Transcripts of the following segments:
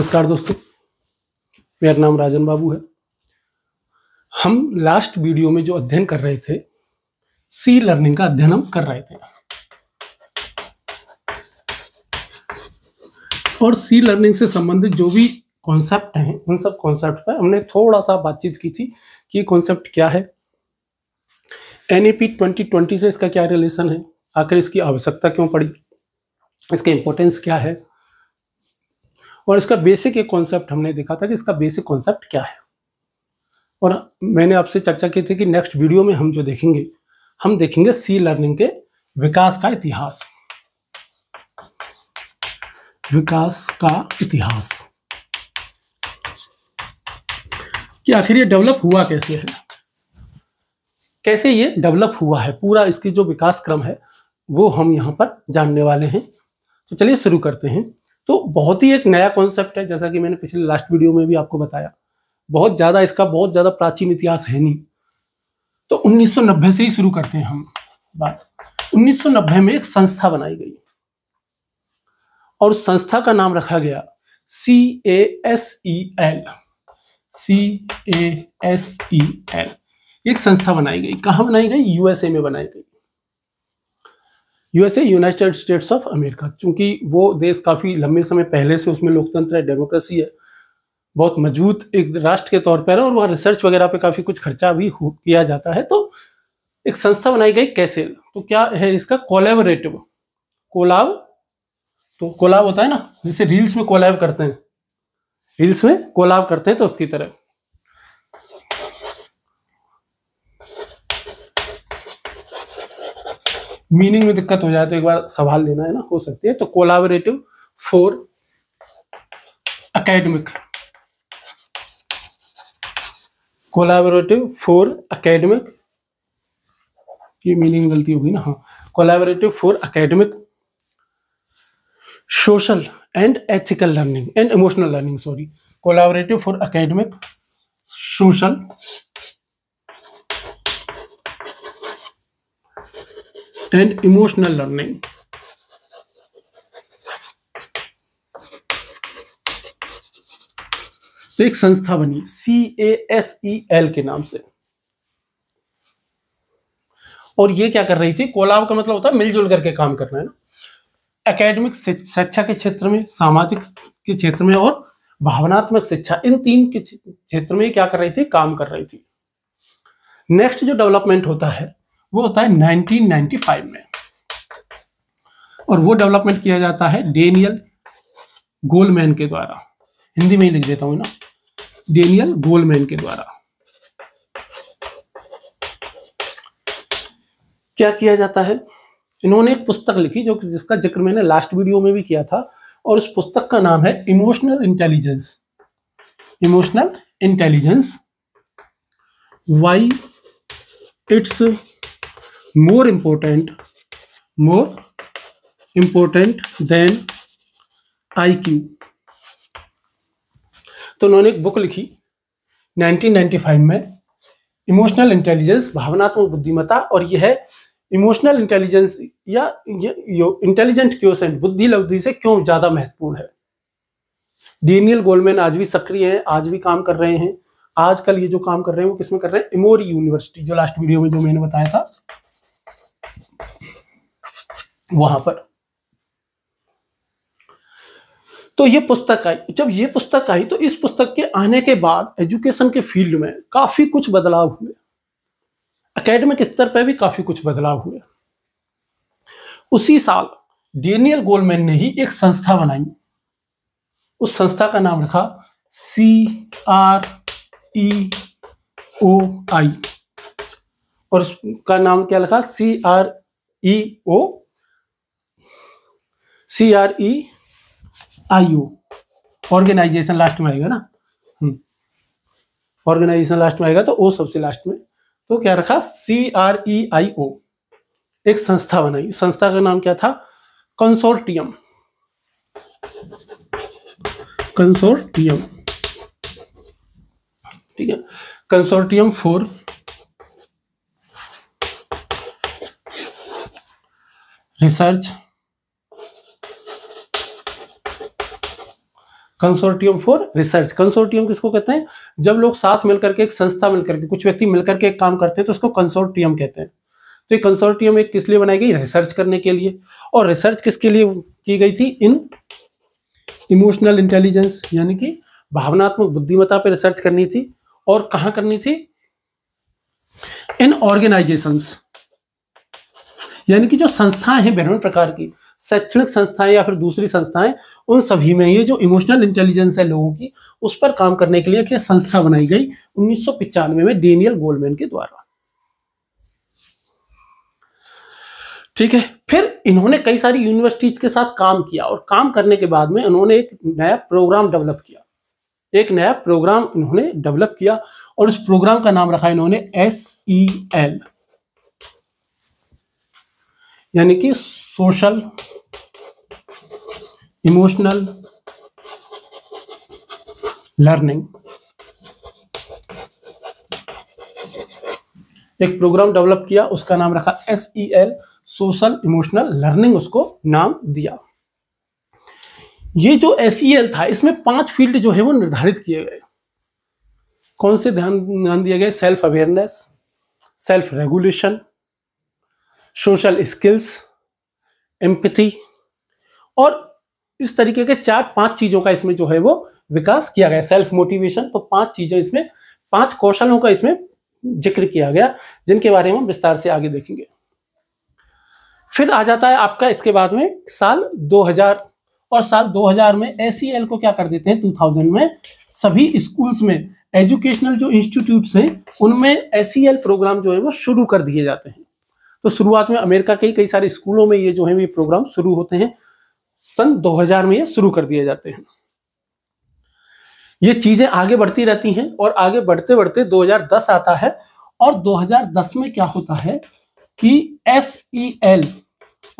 नमस्कार दोस्तों मेरा नाम राजन बाबू है हम लास्ट वीडियो में जो अध्ययन कर रहे थे सी लर्निंग का अध्ययन हम कर रहे थे और सी लर्निंग से संबंधित जो भी कॉन्सेप्ट हैं उन सब कॉन्सेप्ट पर हमने थोड़ा सा बातचीत की थी कि ये कॉन्सेप्ट क्या है एन ट्वेंटी ट्वेंटी से इसका क्या रिलेशन है आखिर इसकी आवश्यकता क्यों पड़ी इसका इंपॉर्टेंस क्या है और इसका बेसिक एक कॉन्सेप्ट हमने देखा था कि इसका बेसिक कॉन्सेप्ट क्या है और मैंने आपसे चर्चा की थी कि नेक्स्ट वीडियो में हम जो देखेंगे हम देखेंगे सी लर्निंग के विकास का इतिहास विकास का इतिहास कि आखिर ये डेवलप हुआ कैसे है कैसे ये डेवलप हुआ है पूरा इसकी जो विकास क्रम है वो हम यहां पर जानने वाले हैं तो चलिए शुरू करते हैं तो बहुत ही एक नया कॉन्सेप्ट है जैसा कि मैंने पिछले लास्ट वीडियो में भी आपको बताया बहुत ज़्यादा इसका बहुत ज़्यादा प्राचीन इतिहास है नहीं तो 1990 से ही शुरू करते हैं हम बात 1990 में एक संस्था बनाई गई और संस्था का नाम रखा गया C A S E L C A S E L एक संस्था बनाई गई कहा बनाई गई यूएसए में बनाई गई USA United States of America चूंकि वो देश काफ़ी लंबे समय पहले से उसमें लोकतंत्र है डेमोक्रेसी है बहुत मजबूत एक राष्ट्र के तौर पर है और वहाँ रिसर्च वगैरह पे काफ़ी कुछ खर्चा भी किया जाता है तो एक संस्था बनाई गई कैसे तो क्या है इसका कोलेबरेटिव कोलाब तो कोलाब होता है ना जैसे रील्स में कोलाब करते हैं रील्स में कोलाब करते हैं तो उसकी तरह मीनिंग में दिक्कत हो जाए तो एक बार सवाल देना है ना हो सकती है तो collaborative for academic collaborative for academic ये मीनिंग गलती होगी ना हाँ collaborative for academic social and ethical learning and emotional learning sorry collaborative for academic social and emotional learning. तो एक संस्था बनी सी ए एस ई एल के नाम से और ये क्या कर रही थी कोलाब का मतलब होता है मिलजुल करके काम करना है ना एकेडमिक शिक्षा के क्षेत्र में सामाजिक के क्षेत्र में और भावनात्मक शिक्षा इन तीन के क्षेत्र में क्या कर रही थी काम कर रही थी नेक्स्ट जो डेवलपमेंट होता है वो होता है 1995 में और वो डेवलपमेंट किया जाता है डेनियल गोलमैन के द्वारा हिंदी में ही लिख देता हूं ना डेनियल गोलमैन के द्वारा क्या किया जाता है इन्होंने एक पुस्तक लिखी जो जिसका जिक्र मैंने लास्ट वीडियो में भी किया था और उस पुस्तक का नाम है emotional intelligence emotional intelligence why it's more important more important than IQ तो उन्होंने एक बुक लिखी 1995 में इमोशनल इंटेलिजेंस भावनात्मक बुद्धिमत्ता और यह इमोशनल इंटेलिजेंस या इंटेलिजेंट क्वेश्चन बुद्धि लब्धि से क्यों ज्यादा महत्वपूर्ण है डेनियल गोलमेन आज भी सक्रिय हैं आज भी काम कर रहे हैं आजकल ये जो काम कर रहे हैं वो किसमें कर रहे हैं इमोरी यूनिवर्सिटी जो लास्ट वीडियो में जो मैंने बताया था वहां पर तो ये पुस्तक आई जब ये पुस्तक आई तो इस पुस्तक के आने के बाद एजुकेशन के फील्ड में काफी कुछ बदलाव हुए एकेडमिक स्तर पर भी काफी कुछ बदलाव हुए उसी साल डेनियल गोलमैन ने ही एक संस्था बनाई उस संस्था का नाम रखा सी आर ई ओ आई और उसका नाम क्या लिखा C R E O C R E I U organisation last में आएगा ना ऑर्गेनाइजेशन हम्म। लास्ट में आएगा तो ओ सबसे लास्ट में तो क्या रखा सी आर ई आई ओ एक संस्था बनाई संस्था का नाम क्या था कंसोर्टियम कंसोर्टियम ठीक है consortium for research consortium for research consortium किसको कहते हैं जब लोग साथ मिलकर के एक संस्था मिलकर के कुछ व्यक्ति मिलकर के एक काम करते हैं तो उसको कंसोर्टियम कहते हैं तो ये कंसोर्टियम एक किस लिए बनाई गई रिसर्च करने के लिए और रिसर्च किसके लिए की गई थी इन इमोशनल इंटेलिजेंस यानी कि भावनात्मक बुद्धिमत्ता पर रिसर्च करनी थी और कहा करनी थी इन ऑर्गेनाइजेशंस यानी कि जो संस्थाएं हैं विभिन्न प्रकार की शैक्षणिक संस्थाएं या फिर दूसरी संस्थाएं उन सभी में ये जो इमोशनल इंटेलिजेंस है लोगों की उस पर काम करने के लिए एक संस्था बनाई गई उन्नीस में डेनियल गोल्डमैन के द्वारा ठीक है फिर इन्होंने कई सारी यूनिवर्सिटीज के साथ काम किया और काम करने के बाद में इन्होंने एक नया प्रोग्राम डेवलप किया एक नया प्रोग्राम इन्होंने डेवलप किया और उस प्रोग्राम का नाम रखा इन्होंने एस ई एल यानी कि सोशल इमोशनल लर्निंग एक प्रोग्राम डेवलप किया उसका नाम रखा S E L social emotional learning उसको नाम दिया ये जो एस e था इसमें पांच फील्ड जो है वो निर्धारित किए गए कौन से ध्यान ध्यान दिए गए self awareness self regulation social skills empathy और इस तरीके के चार पांच चीजों का इसमें जो है वो विकास किया गया सेल्फ मोटिवेशन तो पांच चीजें इसमें पांच कौशलों का इसमें जिक्र किया गया जिनके बारे में हम विस्तार से आगे देखेंगे फिर आ जाता है आपका इसके बाद में साल 2000 और साल 2000 में एस को क्या कर देते हैं 2000 में सभी स्कूल्स में एजुकेशनल जो इंस्टीट्यूट हैं उनमें एस प्रोग्राम जो है वो शुरू कर दिए जाते हैं तो शुरुआत में अमेरिका के कई सारे स्कूलों में ये जो है ये प्रोग्राम शुरू होते हैं सन 2000 में ये शुरू कर दिए जाते हैं ये चीजें आगे बढ़ती रहती हैं और आगे बढ़ते बढ़ते 2010 आता है और 2010 में क्या होता है कि एस ई एल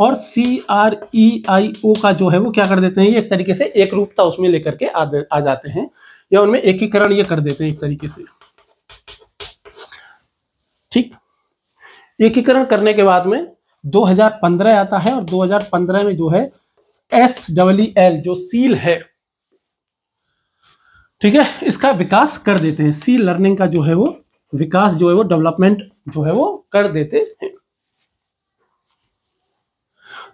और सी आर ई आई ओ का जो है वो क्या कर देते हैं ये एक तरीके से एक रूपता उसमें लेकर के आ, आ जाते हैं या उनमें एकीकरण ये कर देते हैं एक तरीके से ठीक एकीकरण करने के बाद में 2015 आता है और 2015 में जो है एस डब्ल्यू एल जो सील है ठीक है इसका विकास कर देते हैं सी लर्निंग का जो है वो विकास जो है वो डेवलपमेंट जो है वो कर देते हैं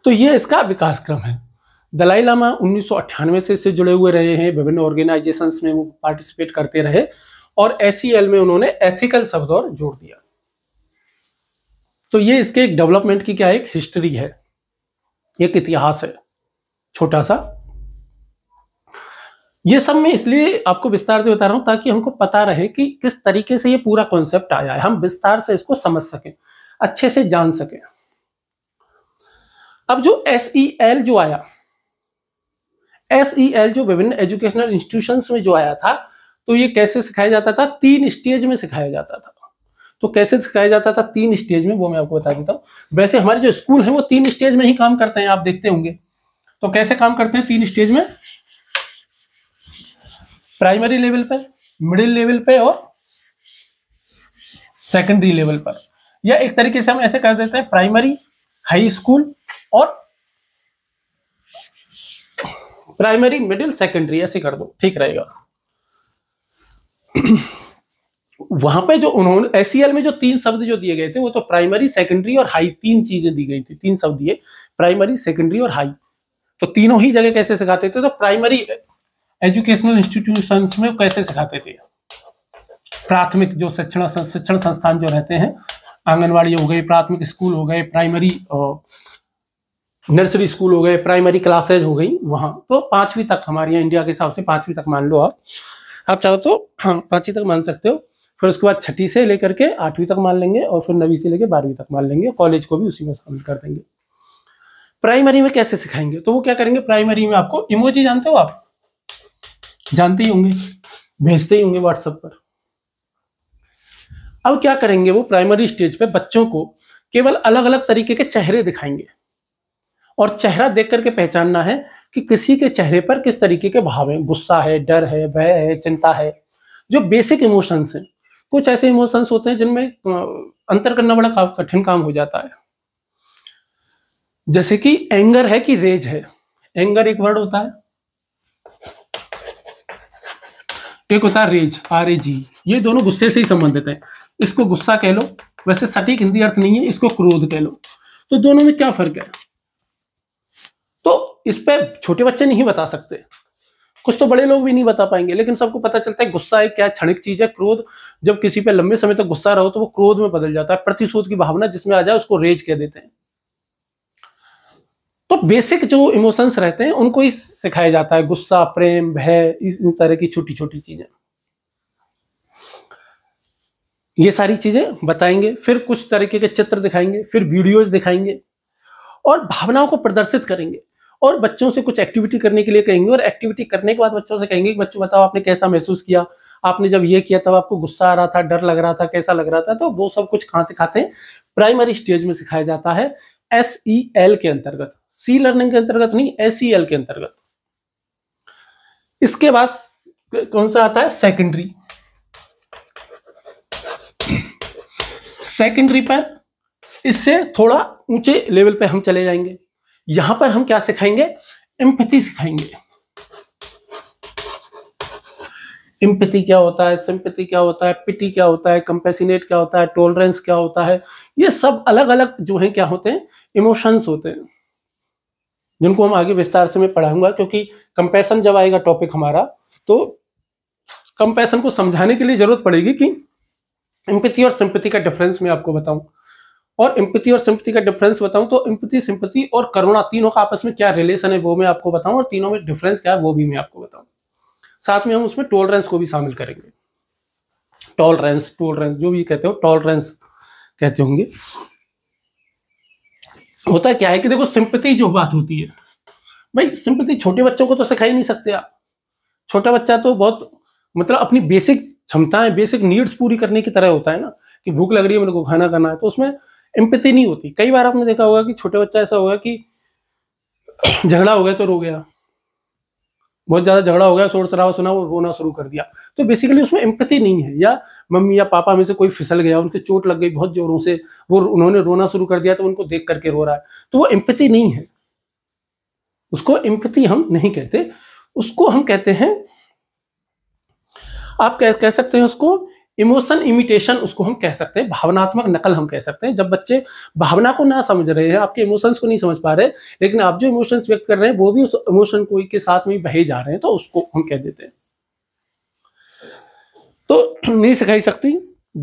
तो ये इसका विकास क्रम है दलाई लामा उन्नीस से इससे जुड़े हुए रहे हैं विभिन्न ऑर्गेनाइजेशंस में वो पार्टिसिपेट करते रहे और एस में उन्होंने एथिकल शब्द और जोड़ दिया तो ये इसके एक डेवलपमेंट की क्या एक हिस्ट्री है एक इतिहास है छोटा सा ये सब मैं इसलिए आपको विस्तार से बता रहा हूं ताकि हमको पता रहे कि किस तरीके से ये पूरा कॉन्सेप्ट आया है हम विस्तार से इसको समझ सकें अच्छे से जान सकें अब जो एस एल e जो आया एस एल e जो विभिन्न एजुकेशनल इंस्टीट्यूशन में जो आया था तो ये कैसे सिखाया जाता था तीन स्टेज में सिखाया जाता था तो कैसे सिखाया जाता था तीन स्टेज में वो मैं आपको बता देता हूँ वैसे हमारे जो स्कूल है वो तीन स्टेज में ही काम करते हैं आप देखते होंगे तो कैसे काम करते हैं तीन स्टेज में प्राइमरी लेवल पर मिडिल लेवल पे और सेकेंडरी लेवल पर या एक तरीके से हम ऐसे कर देते हैं प्राइमरी हाई स्कूल और प्राइमरी मिडिल सेकेंडरी ऐसे कर दो ठीक रहेगा वहां पे जो उन्होंने एस e में जो तीन शब्द जो दिए गए थे वो तो प्राइमरी सेकेंडरी और हाई तीन चीजें दी गई थी तीन शब्द दिए प्राइमरी सेकेंडरी और हाई तो तीनों ही जगह कैसे सिखाते थे तो प्राइमरी एजुकेशनल इंस्टीट्यूशन में कैसे सिखाते थे प्राथमिक जो शिक्षण शिक्षण संस्थान जो रहते हैं आंगनबाड़ी हो गए प्राथमिक स्कूल हो गए प्राइमरी नर्सरी स्कूल हो गए प्राइमरी क्लासेज हो गई वहां तो पांचवी तक हमारे यहाँ इंडिया के हिसाब से पांचवी तक मान लो आप आप चाहो तो हाँ पांचवी तक मान सकते हो फिर उसके बाद छठी से लेकर के आठवीं तक मान लेंगे और फिर नवी से लेकर बारहवीं तक मान लेंगे कॉलेज को भी उसी में शामिल कर देंगे प्राइमरी में कैसे सिखाएंगे तो वो क्या करेंगे प्राइमरी में आपको इमोजी जानते हो आप जानते ही होंगे भेजते ही होंगे व्हाट्सएप पर अब क्या करेंगे वो प्राइमरी स्टेज पे बच्चों को केवल अलग अलग तरीके के चेहरे दिखाएंगे और चेहरा देख करके पहचानना है कि किसी के चेहरे पर किस तरीके के भाव हैं गुस्सा है डर है भय है चिंता है जो बेसिक इमोशंस हैं कुछ ऐसे इमोशंस होते हैं जिनमें अंतर करना बड़ा कठिन काम हो जाता है जैसे कि एंगर है कि रेज है एंगर एक वर्ड होता है एक होता है रेज आर ए जी ये दोनों गुस्से से ही संबंधित है इसको गुस्सा कह लो वैसे सटीक हिंदी अर्थ नहीं है इसको क्रोध कह लो तो दोनों में क्या फर्क है तो इस पर छोटे बच्चे नहीं बता सकते कुछ तो बड़े लोग भी नहीं बता पाएंगे लेकिन सबको पता चलता है गुस्सा है क्या क्षणिक चीज है क्रोध जब किसी पे लंबे समय तक तो गुस्सा रहो तो वो क्रोध में बदल जाता है प्रतिशोध की भावना जिसमें आ जाए उसको रेज कह देते हैं तो बेसिक जो इमोशंस रहते हैं उनको ही सिखाया जाता है गुस्सा प्रेम भय इस तरह की छोटी छोटी चीजें ये सारी चीजें बताएंगे फिर कुछ तरीके के चित्र दिखाएंगे फिर वीडियोज दिखाएंगे और भावनाओं को प्रदर्शित करेंगे और बच्चों से कुछ एक्टिविटी करने के लिए कहेंगे और एक्टिविटी करने के बाद बच्चों से कहेंगे कि बच्चों बताओ आपने कैसा महसूस किया आपने जब ये किया तब आपको गुस्सा आ रहा था डर लग रहा था कैसा लग रहा था तो वो सब कुछ कहाँ सिखाते हैं प्राइमरी स्टेज में सिखाया जाता है एस ई एल के अंतर्गत सी लर्निंग के अंतर्गत नहीं एस ई एल के अंतर्गत इसके बाद कौन सा आता है सेकेंडरी सेकेंडरी पर इससे थोड़ा ऊंचे लेवल पे हम चले जाएंगे यहां पर हम क्या सिखाएंगे एम्पति सिखाएंगे एम्पति क्या होता है सिंपति क्या होता है पिटी क्या होता है कंपेसिनेट क्या होता है टोलरेंस क्या होता है ये सब अलग अलग जो है क्या होते हैं इमोशंस होते हैं जिनको हम आगे विस्तार से मैं पढ़ाऊंगा क्योंकि कंपेसन जब आएगा टॉपिक हमारा तो कंपेसन को समझाने के लिए जरूरत पड़ेगी कि एम्पति और सिंपति का डिफरेंस मैं आपको बताऊं और इम्पति और सिंपति का डिफरेंस बताऊं तो इम्पति सिंपति और करुणा तीनों का आपस में क्या रिलेशन है वो मैं आपको बताऊं और तीनों में डिफरेंस क्या है वो भी मैं आपको बताऊं साथ में हम उसमें टॉलरेंस को भी शामिल करेंगे टॉलरेंस टॉलरेंस जो भी कहते हो टॉलरेंस कहते होंगे होता क्या है कि देखो सिंपति जो बात होती है भाई सिंपति छोटे बच्चों को तो सिखा ही नहीं सकते आप छोटा बच्चा तो बहुत मतलब अपनी बेसिक क्षमताएं बेसिक नीड्स पूरी करने की तरह होता है ना कि भूख लग रही है मेरे को खाना खाना है तो उसमें एम्पति नहीं होती कई बार आपने देखा होगा कि छोटे बच्चा ऐसा होगा कि झगड़ा हो गया तो रो गया बहुत ज्यादा झगड़ा हो गया शोर शराबा सुना वो रोना शुरू कर दिया तो बेसिकली उसमें एम्पति नहीं है या मम्मी या पापा में से कोई फिसल गया उनसे चोट लग गई बहुत जोरों से वो उन्होंने रोना शुरू कर दिया तो उनको देख करके रो रहा है तो वो एम्पति नहीं है उसको एम्पति हम नहीं कहते उसको हम कहते हैं आप कह, कह सकते हैं उसको इमोशन इमिटेशन उसको हम कह सकते हैं भावनात्मक नकल हम कह सकते हैं जब बच्चे भावना को ना समझ रहे हैं आपके इमोशंस को नहीं समझ पा रहे लेकिन आप जो इमोशंस व्यक्त कर रहे हैं वो भी उस इमोशन को के साथ में बहे जा रहे हैं तो उसको हम कह देते हैं तो नहीं सिखाई सकती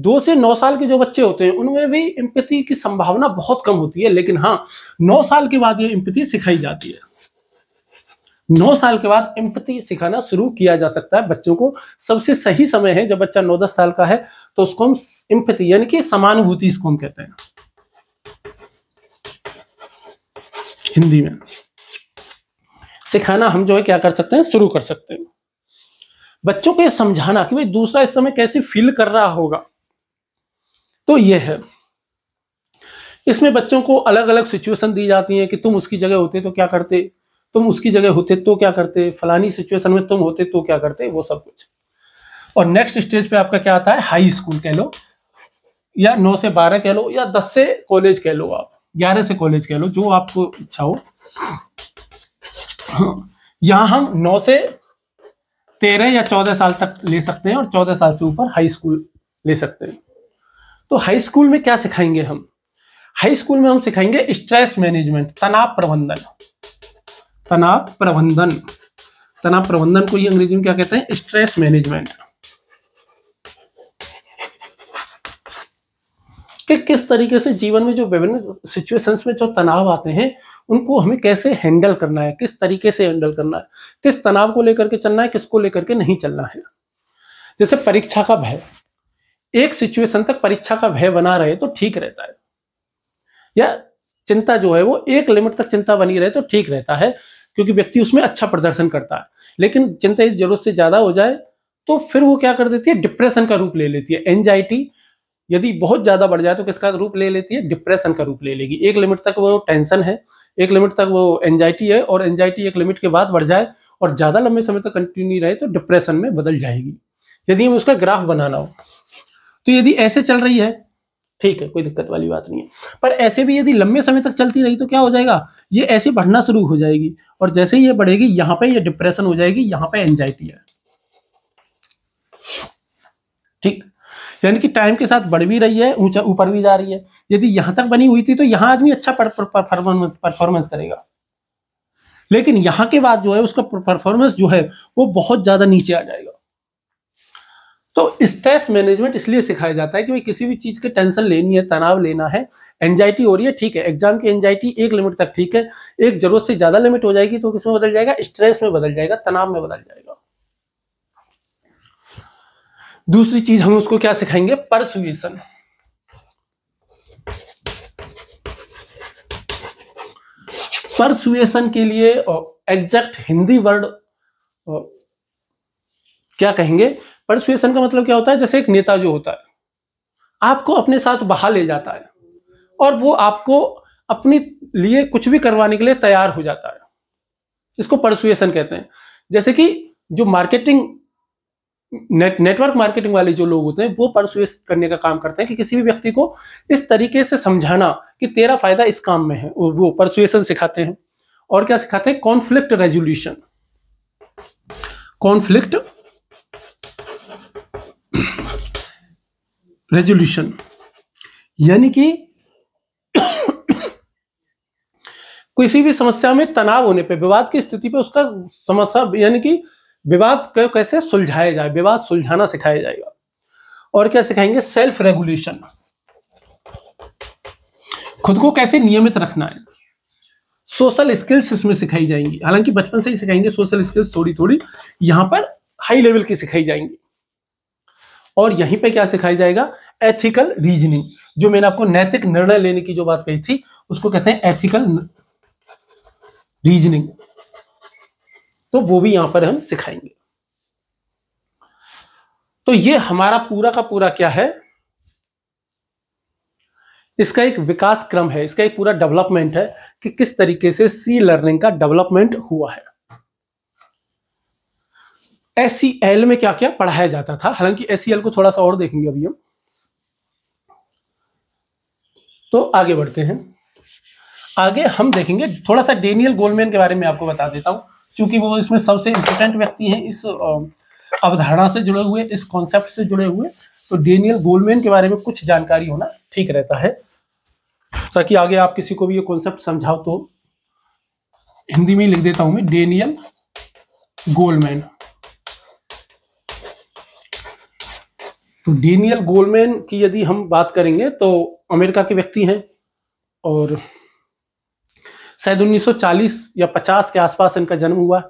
दो से नौ साल के जो बच्चे होते हैं उनमें भी एम्पति की संभावना बहुत कम होती है लेकिन हाँ नौ साल के बाद ये एम्पति सिखाई जाती है नौ साल के बाद एम्पति सिखाना शुरू किया जा सकता है बच्चों को सबसे सही समय है जब बच्चा नौ दस साल का है तो उसको हम एम्पति यानी कि समानुभूति इसको हम कहते हैं हिंदी में सिखाना हम जो है क्या कर सकते हैं शुरू कर सकते हैं बच्चों को यह समझाना कि भाई दूसरा इस समय कैसे फील कर रहा होगा तो यह है इसमें बच्चों को अलग अलग सिचुएशन दी जाती है कि तुम उसकी जगह होते तो क्या करते तुम उसकी जगह होते तो क्या करते फलानी सिचुएशन में तुम होते तो क्या करते वो सब कुछ और नेक्स्ट स्टेज पे आपका क्या आता है हाई स्कूल कह लो या नौ से बारह कह लो या दस से कॉलेज कह लो आप ग्यारह से कॉलेज कह लो जो आपको इच्छा हो यहाँ हम नौ से तेरह या चौदह साल तक ले सकते हैं और चौदह साल से ऊपर हाई स्कूल ले सकते हैं तो हाई स्कूल में क्या सिखाएंगे हम हाई स्कूल में हम सिखाएंगे स्ट्रेस मैनेजमेंट तनाव प्रबंधन तनाव प्रबंधन तनाव प्रबंधन को ही अंग्रेजी में क्या कहते हैं स्ट्रेस मैनेजमेंट कि किस तरीके से जीवन में जो विभिन्न सिचुएशंस में जो तनाव आते हैं उनको हमें कैसे हैंडल करना है किस तरीके से हैंडल करना है किस तनाव को लेकर के चलना है किसको लेकर के नहीं चलना है जैसे परीक्षा का भय एक सिचुएशन तक परीक्षा का भय बना रहे तो ठीक रहता है या चिंता जो है वो एक लिमिट तक चिंता बनी रहे तो ठीक रहता है क्योंकि व्यक्ति उसमें अच्छा प्रदर्शन करता है लेकिन चिंता जरूरत से ज़्यादा हो जाए तो फिर वो क्या कर देती है डिप्रेशन का रूप ले लेती है एनजाइटी यदि बहुत ज़्यादा बढ़ जाए तो किसका रूप ले लेती है डिप्रेशन का रूप ले लेगी एक लिमिट तक वो टेंशन है एक लिमिट तक वो एनजाइटी है और एनजाइटी एक लिमिट के बाद बढ़ जाए और ज़्यादा लंबे समय तक कंटिन्यू रहे तो डिप्रेशन में बदल जाएगी यदि हम उसका ग्राफ बनाना हो तो यदि ऐसे चल रही है ठीक है कोई दिक्कत वाली बात नहीं है पर ऐसे भी यदि लंबे समय तक चलती रही तो क्या हो जाएगा ये ऐसे बढ़ना शुरू हो जाएगी और जैसे ही ये बढ़ेगी यहां पे ये डिप्रेशन हो जाएगी यहां पे एंजाइटी है ठीक यानी कि टाइम के साथ बढ़ भी रही है ऊंचा ऊपर भी जा रही है यदि यहां तक बनी हुई थी तो यहां आदमी अच्छा परफॉर्मेंस परफॉर्मेंस करेगा लेकिन यहां के बाद जो है उसका परफॉर्मेंस जो है वो बहुत ज़्यादा नीचे आ जाएगा तो स्ट्रेस मैनेजमेंट इसलिए सिखाया जाता है कि भाई किसी भी चीज़ के टेंशन लेनी है तनाव लेना है एंजाइटी हो रही है ठीक है एग्जाम की एंजाइटी एक लिमिट तक ठीक है एक जरूरत से ज़्यादा लिमिट हो जाएगी तो किसमें बदल जाएगा स्ट्रेस में बदल जाएगा तनाव में बदल जाएगा दूसरी चीज हम उसको क्या सिखाएंगे परसुएसन परसुएसन के लिए एग्जैक्ट uh, हिंदी वर्ड क्या कहेंगे परसुएसन का मतलब क्या होता है जैसे एक नेता जो होता है आपको अपने साथ बहा ले जाता है और वो आपको अपने लिए कुछ भी करवाने के लिए तैयार हो जाता है इसको परसुएसन कहते हैं जैसे कि जो मार्केटिंग नेट नेटवर्क मार्केटिंग वाले जो लोग होते हैं वो परसुएस करने का काम करते हैं कि किसी भी व्यक्ति को इस तरीके से समझाना कि तेरा फायदा इस काम में है वो परसुएसन सिखाते हैं और क्या सिखाते हैं कॉन्फ्लिक्ट रेजोल्यूशन कॉन्फ्लिक्ट रेजोल्यूशन यानी कि किसी भी समस्या में तनाव होने पे विवाद की स्थिति पे उसका समस्या यानी कि विवाद कैसे सुलझाया जाए विवाद सुलझाना सिखाया जाएगा और क्या सिखाएंगे सेल्फ रेगुलेशन खुद को कैसे नियमित रखना है सोशल स्किल्स इसमें सिखाई जाएंगी हालांकि बचपन से ही सिखाएंगे सोशल स्किल्स थोड़ी थोड़ी यहां पर हाई लेवल की सिखाई जाएंगी और यहीं पे क्या सिखाया जाएगा एथिकल रीजनिंग जो मैंने आपको नैतिक निर्णय लेने की जो बात कही थी उसको कहते हैं एथिकल रीजनिंग तो वो भी यहां पर हम सिखाएंगे तो ये हमारा पूरा का पूरा क्या है इसका एक विकास क्रम है इसका एक पूरा डेवलपमेंट है कि किस तरीके से सी लर्निंग का डेवलपमेंट हुआ है एस e में क्या क्या पढ़ाया जाता था हालांकि एस e को थोड़ा सा और देखेंगे अभी हम तो आगे बढ़ते हैं आगे हम देखेंगे थोड़ा सा डेनियल गोल्डमैन के बारे में आपको बता देता हूं क्योंकि वो इसमें सबसे इंपोर्टेंट व्यक्ति हैं इस अवधारणा से जुड़े हुए इस कॉन्सेप्ट से जुड़े हुए तो डेनियल गोलमैन के बारे में कुछ जानकारी होना ठीक रहता है ताकि आगे आप किसी को भी ये कॉन्सेप्ट समझाओ तो हिंदी में लिख देता हूं मैं डेनियल गोलमैन तो डेनियल गोलमैन की यदि हम बात करेंगे तो अमेरिका के व्यक्ति हैं और शायद 1940 या 50 के आसपास इनका जन्म हुआ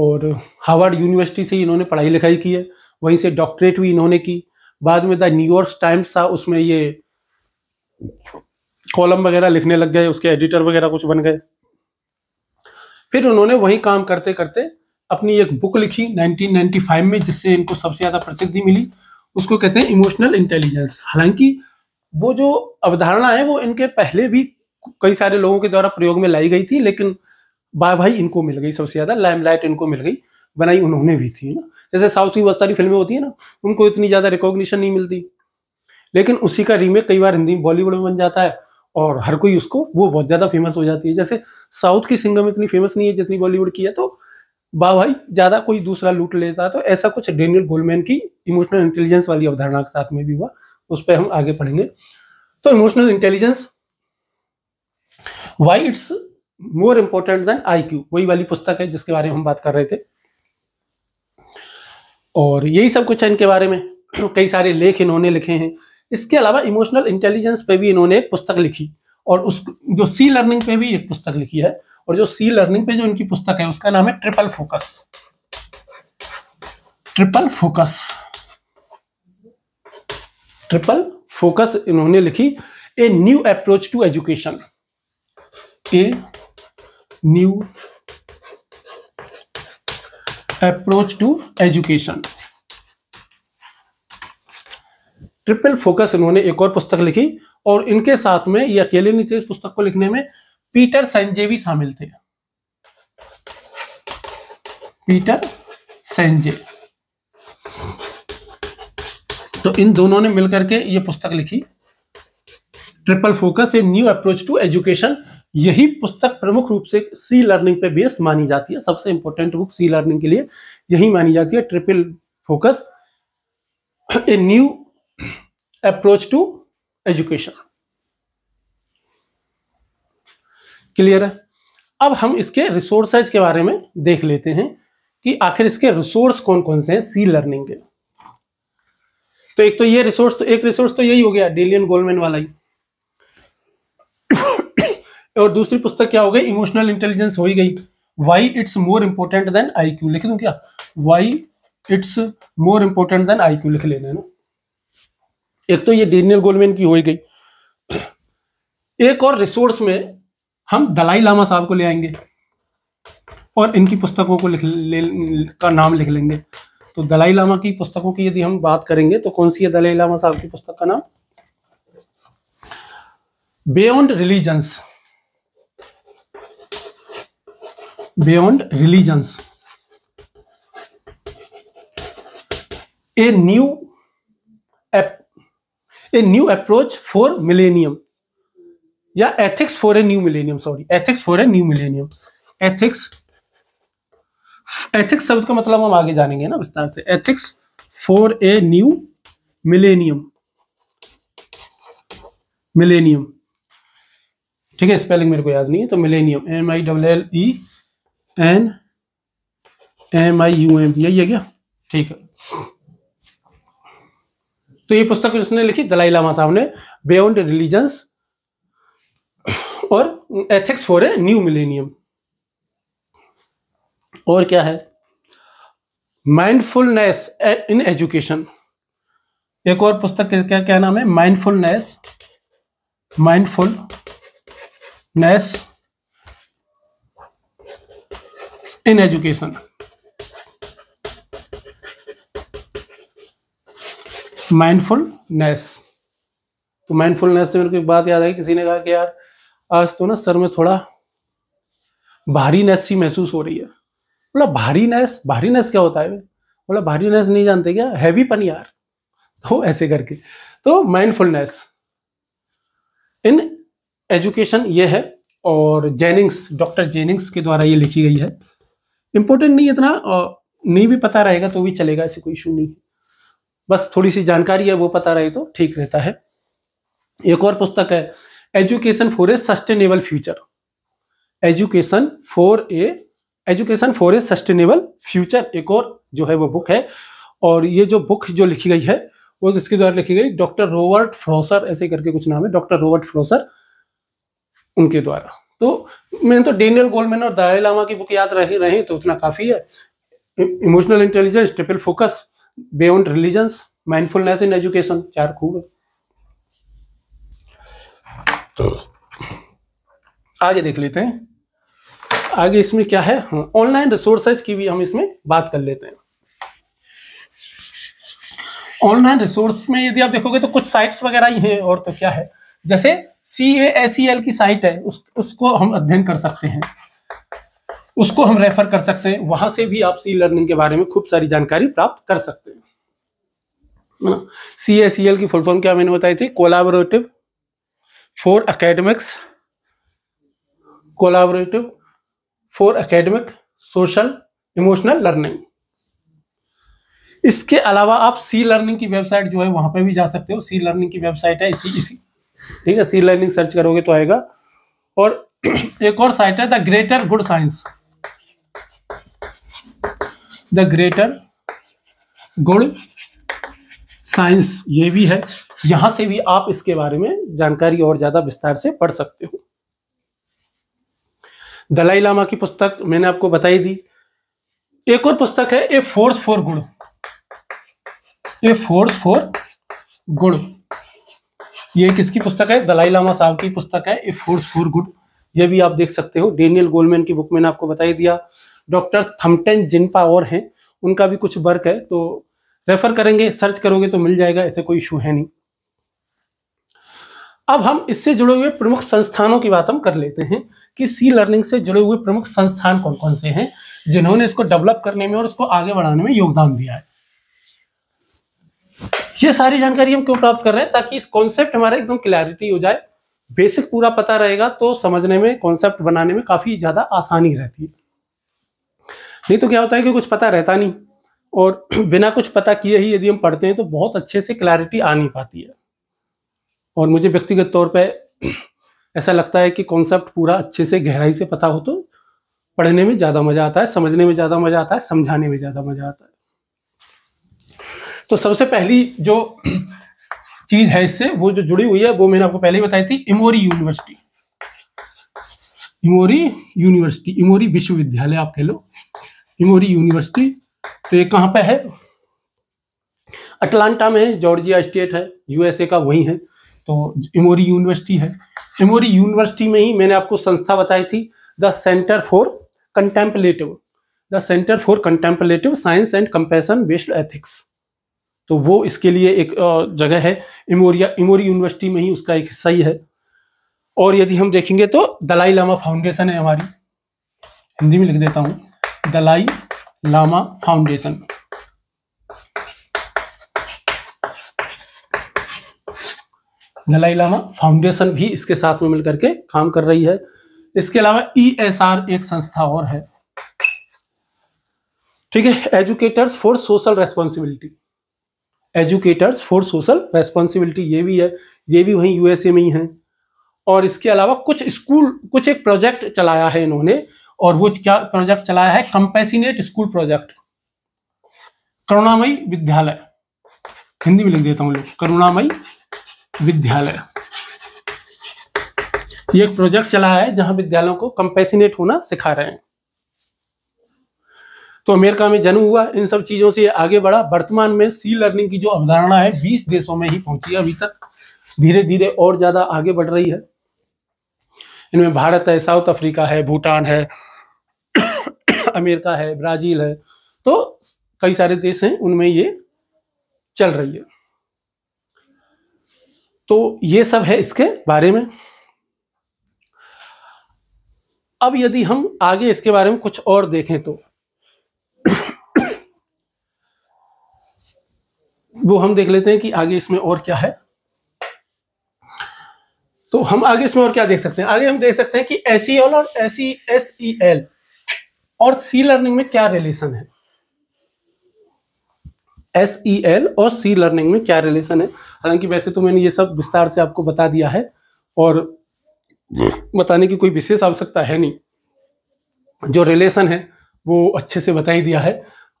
और हार्वर्ड यूनिवर्सिटी से इन्होंने पढ़ाई लिखाई की है वहीं से डॉक्टरेट भी इन्होंने की बाद में द न्यूयॉर्क टाइम्स था उसमें ये कॉलम वगैरह लिखने लग गए उसके एडिटर वगैरह कुछ बन गए फिर उन्होंने वहीं काम करते करते अपनी एक बुक लिखी 1995 में जिससे इनको सबसे ज्यादा प्रसिद्धि मिली उसको कहते हैं इमोशनल इंटेलिजेंस हालांकि वो जो अवधारणा है वो इनके पहले भी कई सारे लोगों के द्वारा प्रयोग में लाई गई थी लेकिन बा भाई इनको मिल गई सबसे ज्यादा लाइट इनको मिल गई बनाई उन्होंने भी थी ना जैसे साउथ की बहुत सारी फिल्में होती है ना उनको इतनी ज्यादा रिकॉग्निशन नहीं मिलती लेकिन उसी का रीमेक कई बार हिंदी बॉलीवुड में बन जाता है और हर कोई उसको वो बहुत ज्यादा फेमस हो जाती है जैसे साउथ की सिंगम इतनी फेमस नहीं है जितनी बॉलीवुड की है तो वाह भाई ज्यादा कोई दूसरा लूट लेता तो ऐसा कुछ डेनियल गोलमैन की इमोशनल इंटेलिजेंस वाली अवधारणा के साथ में भी हुआ उस पर हम आगे पढ़ेंगे तो emotional intelligence why it's more important than I Q वही वाली पुस्तक है जिसके बारे में हम बात कर रहे थे और यही सब कुछ है इनके बारे में कई सारे लेख इन्होंने लिखे हैं इसके अलावा इमोशनल इंटेलिजेंस पे भी इन्होंने एक पुस्तक लिखी और उस जो सी लर्निंग पे भी एक पुस्तक लिखी है और जो सी लर्निंग पे जो इनकी पुस्तक है उसका नाम है triple focus triple focus triple focus इन्होंने लिखी a new approach to education a new approach to education triple focus इन्होंने एक और पुस्तक लिखी और इनके साथ में ये अकेले नहीं थे इस पुस्तक को लिखने में पीटर संजय भी शामिल थे पीटर संजय तो इन दोनों ने मिलकर के ये पुस्तक लिखी triple focus a new approach to education यही पुस्तक प्रमुख रूप से सी लर्निंग पे बेस मानी जाती है सबसे इंपॉर्टेंट बुक सी लर्निंग के लिए यही मानी जाती है triple focus a new approach to education clear है अब हम इसके रिसोर्सेज के बारे में देख लेते हैं कि आखिर इसके रिसोर्स कौन कौन से हैं सी लर्निंग के तो एक तो ये रिसोर्स तो एक रिसोर्स तो यही हो गया डेलियन गोलमेन वाला ही और दूसरी पुस्तक क्या हो गई इमोशनल इंटेलिजेंस हो ही गई why it's more important than I Q लिख दूं क्या why it's more important than I Q लिख लेना ना एक तो ये डेनियल गोलमेन की हो ही गई एक और रिसोर्स में हम दलाई लामा साहब को ले आएंगे और इनकी पुस्तकों को लिख ले, का नाम लिख लेंगे तो दलाई लामा की पुस्तकों की यदि हम बात करेंगे तो कौन सी है दलाई लामा साहब की पुस्तक का नाम beyond religions beyond religions a new a new approach for millennium या ethics for a new millennium sorry ethics for a new millennium ethics ethics शब्द का मतलब हम आगे जानेंगे ना विस्तार से ethics for a new millennium millennium ठीक है स्पेलिंग मेरे को याद नहीं है तो millennium M I double L E N M I U M यही है क्या ठीक है तो ये पुस्तक उसने लिखी दलाई लामा साहब ने बियॉन्ड रिलीजन्स और ethics for a new millennium और क्या है माइंडफुलनेस इन एजुकेशन एक और पुस्तक क्या क्या नाम है mindfulness mindfulness in education mindfulness तो माइंडफुलनेस से मेरे को एक बात याद आई किसी ने कहा कि यार आज तो ना सर में थोड़ा भारीनेस सी महसूस हो रही है बोला भारीनेस भारीनेस क्या होता है बोला भारीनेस नहीं जानते क्या हैवी पन यार तो ऐसे करके तो माइंडफुलनेस इन एजुकेशन ये है और जेनिंग्स डॉक्टर जेनिंग्स के द्वारा ये लिखी गई है इंपॉर्टेंट नहीं इतना और नहीं भी पता रहेगा तो भी चलेगा ऐसे कोई इशू नहीं बस थोड़ी सी जानकारी है वो पता रहे तो ठीक रहता है एक और पुस्तक है education for a sustainable future education for a education for a sustainable future एक और जो है वो बुक है और ये जो बुक जो लिखी गई है वो इसके द्वारा लिखी गई डॉक्टर रोबर्ट फ्रोसर ऐसे करके कुछ नाम है डॉक्टर रोबर्ट फ्रोसर उनके द्वारा तो मैंने तो डेनियल गोलमेन और दाई लामा की बुक याद रहे रहे तो उतना काफ़ी है emotional intelligence triple focus beyond religions mindfulness in education चार खूब है तो आगे देख लेते हैं आगे इसमें क्या है ऑनलाइन हाँ, रिसोर्सेज की भी हम इसमें बात कर लेते हैं ऑनलाइन रिसोर्स में यदि आप देखोगे तो कुछ साइट्स वगैरह ही हैं और तो क्या है जैसे सी एस सी एल की साइट है उस, उसको हम अध्ययन कर सकते हैं उसको हम रेफर कर सकते हैं वहां से भी आप सी लर्निंग के बारे में खूब सारी जानकारी प्राप्त कर सकते हैं सी एस सी एल की फुल फॉर्म क्या मैंने बताई थी collaborative for academics collaborative for academic social emotional learning इसके अलावा आप सी लर्निंग की वेबसाइट जो है वहां पे भी जा सकते हो सी लर्निंग की वेबसाइट है इसी इसी ठीक है सी लर्निंग सर्च करोगे तो आएगा और एक और साइट है the greater good science the greater good science ये भी है यहां से भी आप इसके बारे में जानकारी और ज्यादा विस्तार से पढ़ सकते हो दलाई लामा की पुस्तक मैंने आपको बताई दी एक और पुस्तक है ए फोर्स फॉर गुण ए फोर्स फॉर गुण ये किसकी पुस्तक है दलाई लामा साहब की पुस्तक है ए फोर्स फॉर गुड ये भी आप देख सकते हो डेनियल गोलमैन की बुक मैंने आपको बताई दिया डॉक्टर थम्पटन जिनपा और हैं उनका भी कुछ वर्क है तो रेफर करेंगे सर्च करोगे तो मिल जाएगा ऐसे कोई इशू है नहीं अब हम इससे जुड़े हुए प्रमुख संस्थानों की बात हम कर लेते हैं कि सी लर्निंग से जुड़े हुए प्रमुख संस्थान कौन कौन से हैं जिन्होंने इसको डेवलप करने में और इसको आगे बढ़ाने में योगदान दिया है ये सारी जानकारी हम क्यों प्राप्त कर रहे हैं ताकि इस कॉन्सेप्ट हमारा एकदम क्लैरिटी हो जाए बेसिक पूरा पता रहेगा तो समझने में कॉन्सेप्ट बनाने में काफ़ी ज़्यादा आसानी रहती है नहीं तो क्या होता है कि कुछ पता रहता नहीं और बिना कुछ पता किए ही यदि हम पढ़ते हैं तो बहुत अच्छे से क्लैरिटी आ नहीं पाती है और मुझे व्यक्तिगत तौर पर ऐसा लगता है कि कॉन्सेप्ट पूरा अच्छे से गहराई से पता हो तो पढ़ने में ज़्यादा मज़ा आता है समझने में ज़्यादा मज़ा आता है समझाने में ज़्यादा मज़ा आता है तो सबसे पहली जो चीज़ है इससे वो जो जुड़ी हुई है वो मैंने आपको पहले ही बताई थी Emory University Emory University Emory विश्वविद्यालय आप कह लो इमोरी यूनिवर्सिटी तो ये कहाँ पे है अटलांटा में जॉर्जिया स्टेट है यूएसए का वही है तो इमोरी यूनिवर्सिटी है इमोरी यूनिवर्सिटी में ही मैंने आपको संस्था बताई थी the centre for contemplative the centre for contemplative science and compassion based ethics तो वो इसके लिए एक जगह है इमोरिया इमोरी यूनिवर्सिटी में ही उसका एक हिस्सा ही है और यदि हम देखेंगे तो दलाई लामा फाउंडेशन है हमारी हिंदी में लिख देता हूँ दलाई लामा फाउंडेशन दलाई लामा फाउंडेशन भी इसके साथ में मिलकर के काम कर रही है इसके अलावा ईएसआर e एक संस्था और है ठीक है educators for social responsibility educators for social responsibility ये भी है ये भी वहीं यूएसए में ही है और इसके अलावा कुछ स्कूल कुछ एक प्रोजेक्ट चलाया है इन्होंने और वो क्या प्रोजेक्ट चलाया है कंपेसिनेट स्कूल प्रोजेक्ट करुणामयी विद्यालय हिंदी में लिख देता हूँ लोग करुणामयी विद्यालय ये एक प्रोजेक्ट चला है जहां विद्यालयों को कंपेसिनेट होना सिखा रहे हैं तो अमेरिका में जन्म हुआ इन सब चीजों से आगे बढ़ा वर्तमान में सी लर्निंग की जो अवधारणा है 20 देशों में ही पहुंची है अभी तक धीरे धीरे और ज्यादा आगे बढ़ रही है इनमें भारत है साउथ अफ्रीका है भूटान है अमेरिका है ब्राजील है तो कई सारे देश हैं उनमें ये चल रही है तो ये सब है इसके बारे में अब यदि हम आगे इसके बारे में कुछ और देखें तो वो हम देख लेते हैं कि आगे इसमें और क्या है तो हम आगे इसमें और क्या देख सकते हैं आगे हम देख सकते हैं कि एसईएल e और एस एस ई एल और सी लर्निंग में क्या रिलेशन है एस ई एल और सी लर्निंग में क्या रिलेशन है हालांकि वैसे तो मैंने ये सब विस्तार से आपको बता दिया है और बताने की कोई विशेष आवश्यकता है नहीं जो रिलेशन है वो अच्छे से बता ही दिया है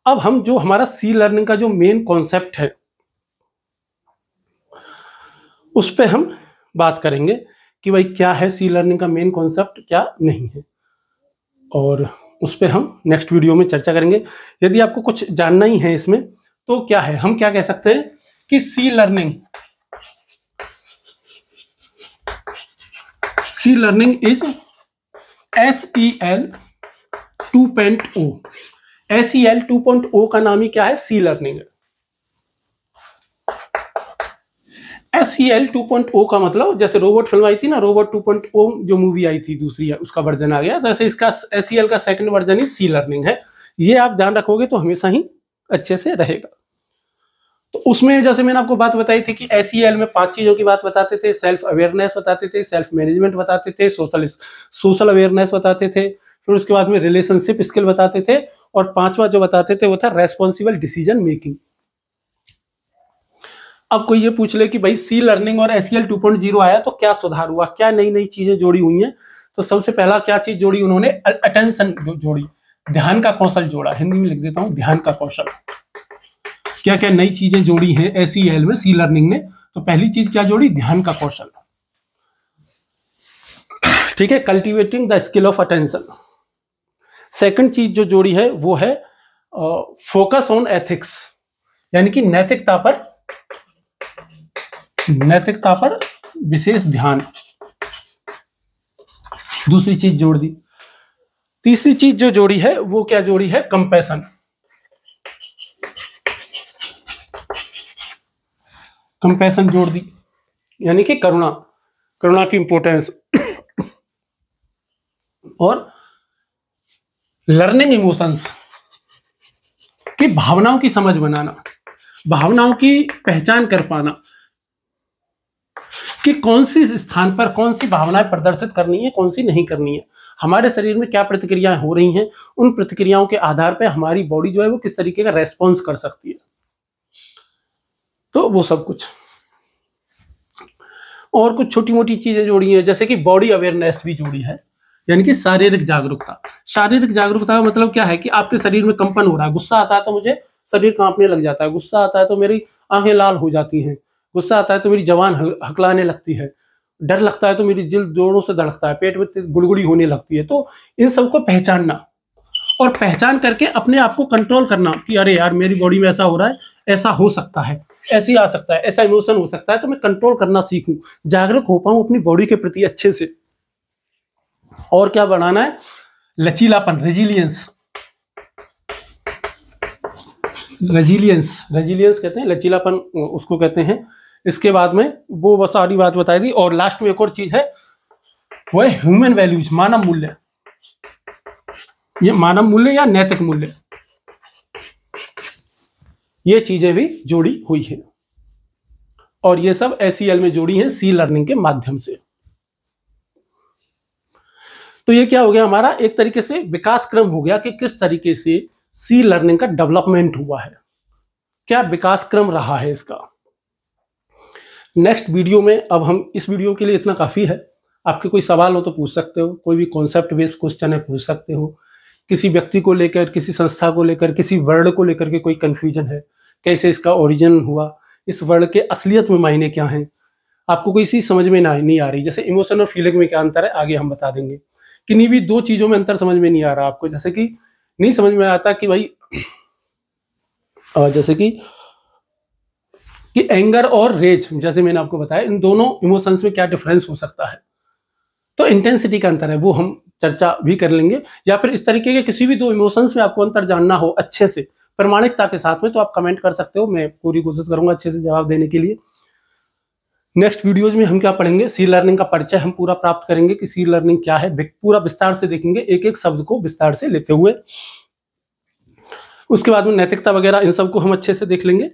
अब हम जो हमारा सी लर्निंग का जो मेन कॉन्सेप्ट है उस पर हम बात करेंगे कि भाई क्या है सी लर्निंग का मेन कॉन्सेप्ट क्या नहीं है और उस पर हम नेक्स्ट वीडियो में चर्चा करेंगे यदि आपको कुछ जानना ही है इसमें तो क्या है हम क्या कह सकते हैं कि SEE learning SEE learning is S E L two point O S E L two point O का नाम ही क्या है SEE learning S E L two point O का मतलब जैसे रोबोट फिल्म आई थी ना रोबोट टू पॉइंट ओ जो मूवी आई थी दूसरी उसका वर्जन आ गया जैसे तो इसका एस ई एल का सेकंड वर्जन ही सी लर्निंग है ये आप ध्यान रखोगे तो हमेशा ही अच्छे से रहेगा तो उसमें जैसे मैंने आपको बात बताई थी कि एस e में पांच चीजों की बात बताते थे सेल्फ अवेयरनेस बताते थे सेल्फ मैनेजमेंट बताते थे सोशल सोशल अवेयरनेस बताते थे फिर उसके बाद में रिलेशनशिप स्किल बताते थे और पांचवा जो बताते थे वो था रेस्पॉन्सिबल डिसीजन मेकिंग अब कोई ये पूछ ले कि भाई सी लर्निंग और एस टू e आया तो क्या सुधार हुआ क्या नई नई चीजें जोड़ी हुई हैं तो सबसे पहला क्या चीज जोड़ी उन्होंने अटेंशन जोड़ी ध्यान का कौशल जोड़ा हिंदी में लिख देता हूँ ध्यान का कौशल क्या क्या नई चीजें जोड़ी हैं एस में सी लर्निंग ने तो पहली चीज क्या जोड़ी ध्यान का कौशल ठीक है cultivating the skill of attention second चीज जो जोड़ी है वो है फोकस ऑन एथिक्स यानी कि नैतिकता पर नैतिकता पर विशेष ध्यान दूसरी चीज जोड़ दी तीसरी चीज जो जोड़ी है वो क्या जोड़ी है कंपैशन कंपैशन जोड़ दी यानी कि करुणा करुणा की इंपोर्टेंस और लर्निंग इमोशंस की भावनाओं की समझ बनाना भावनाओं की पहचान कर पाना कि कौन सी स्थान पर कौन सी भावनाएं प्रदर्शित करनी है कौन सी नहीं करनी है हमारे शरीर में क्या प्रतिक्रियाएं हो रही हैं उन प्रतिक्रियाओं के आधार पर हमारी बॉडी जो है वो किस तरीके का रेस्पॉन्स कर सकती है तो वो सब कुछ और कुछ छोटी मोटी चीजें जोड़ी हैं जैसे कि बॉडी अवेयरनेस भी जुड़ी है यानी कि शारीरिक जागरूकता शारीरिक जागरूकता का मतलब क्या है कि आपके शरीर में कंपन हो रहा है गुस्सा आता है तो मुझे शरीर कांपने लग जाता है गुस्सा आता है तो मेरी आंखें लाल हो जाती हैं गुस्सा आता है तो मेरी जवान हकलाने लगती है डर लगता है तो मेरी जिल जोड़ों से धड़कता है पेट में गुड़गुड़ी होने लगती है तो इन सबको पहचानना और पहचान करके अपने आप को कंट्रोल करना कि अरे यार मेरी बॉडी में ऐसा हो रहा है ऐसा हो सकता है ऐसी आ सकता है ऐसा इमोशन हो सकता है तो मैं कंट्रोल करना सीखूं जागरूक हो पाऊं अपनी बॉडी के प्रति अच्छे से और क्या बढ़ाना है लचीलापन रेजिलियंस रेजिलियंस रेजिलियंस कहते हैं लचीलापन उसको कहते हैं इसके बाद में वो बस सारी बात बताई थी और लास्ट में एक और चीज है वह ह्यूमन वैल्यूज मानव मूल्य ये मानव मूल्य या नैतिक मूल्य ये चीजें भी जोड़ी हुई हैं और ये सब एस e में जोड़ी हैं सी लर्निंग के माध्यम से तो ये क्या हो गया हमारा एक तरीके से विकास क्रम हो गया कि किस तरीके से सी लर्निंग का डेवलपमेंट हुआ है क्या विकास क्रम रहा है इसका नेक्स्ट वीडियो में अब हम इस वीडियो के लिए इतना काफ़ी है आपके कोई सवाल हो तो पूछ सकते हो कोई भी कॉन्सेप्ट बेस्ड क्वेश्चन है पूछ सकते हो किसी व्यक्ति को लेकर किसी संस्था को लेकर किसी वर्ण को लेकर के कोई कन्फ्यूजन है कैसे इसका ओरिजिन हुआ इस वर्ण के असलियत में मायने क्या हैं आपको कोई चीज़ समझ में नहीं आ रही जैसे इमोशन और फीलिंग में क्या अंतर है आगे हम बता देंगे किन्हीं भी दो चीज़ों में अंतर समझ में नहीं आ रहा आपको जैसे कि नहीं समझ में आता कि भाई जैसे कि कि एंगर और रेज जैसे मैंने आपको बताया इन दोनों इमोशंस में क्या डिफरेंस हो सकता है तो इंटेंसिटी का अंतर है वो हम चर्चा भी कर लेंगे या फिर इस तरीके के किसी भी दो इमोशंस में आपको अंतर जानना हो अच्छे से प्रमाणिकता के साथ में तो आप कमेंट कर सकते हो मैं पूरी कोशिश करूंगा अच्छे से जवाब देने के लिए नेक्स्ट वीडियोज में हम क्या पढ़ेंगे सी लर्निंग का परिचय हम पूरा प्राप्त करेंगे कि सी लर्निंग क्या है पूरा विस्तार से देखेंगे एक एक शब्द को विस्तार से लेते हुए उसके बाद में नैतिकता वगैरह इन सबको हम अच्छे से देख लेंगे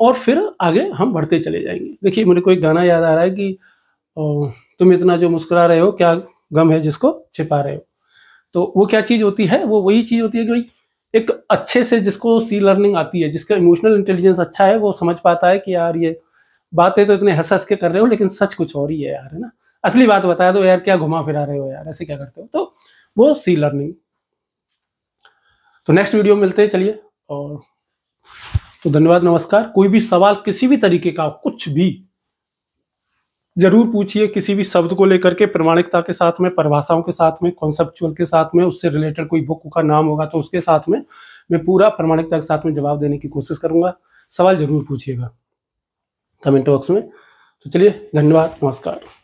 और फिर आगे हम बढ़ते चले जाएंगे देखिए मुझे कोई गाना याद आ रहा है कि तुम इतना जो मुस्कुरा रहे हो क्या गम है जिसको छिपा रहे हो तो वो क्या चीज़ होती है वो वही चीज़ होती है कि एक अच्छे से जिसको सी लर्निंग आती है जिसका इमोशनल इंटेलिजेंस अच्छा है वो समझ पाता है कि यार ये बातें तो इतने हंस हंस के कर रहे हो लेकिन सच कुछ और ही है यार है ना असली बात बताया तो यार क्या घुमा फिरा रहे हो यार ऐसे क्या करते हो तो वो सी लर्निंग तो नेक्स्ट वीडियो मिलते हैं चलिए और तो धन्यवाद नमस्कार कोई भी सवाल किसी भी तरीके का कुछ भी जरूर पूछिए किसी भी शब्द को लेकर के प्रमाणिकता के साथ में परिभाषाओं के साथ में कॉन्सेप्चुअल के साथ में उससे रिलेटेड कोई बुक का नाम होगा तो उसके साथ में मैं पूरा प्रमाणिकता के साथ में जवाब देने की कोशिश करूंगा सवाल जरूर पूछिएगा कमेंट बॉक्स में तो चलिए धन्यवाद नमस्कार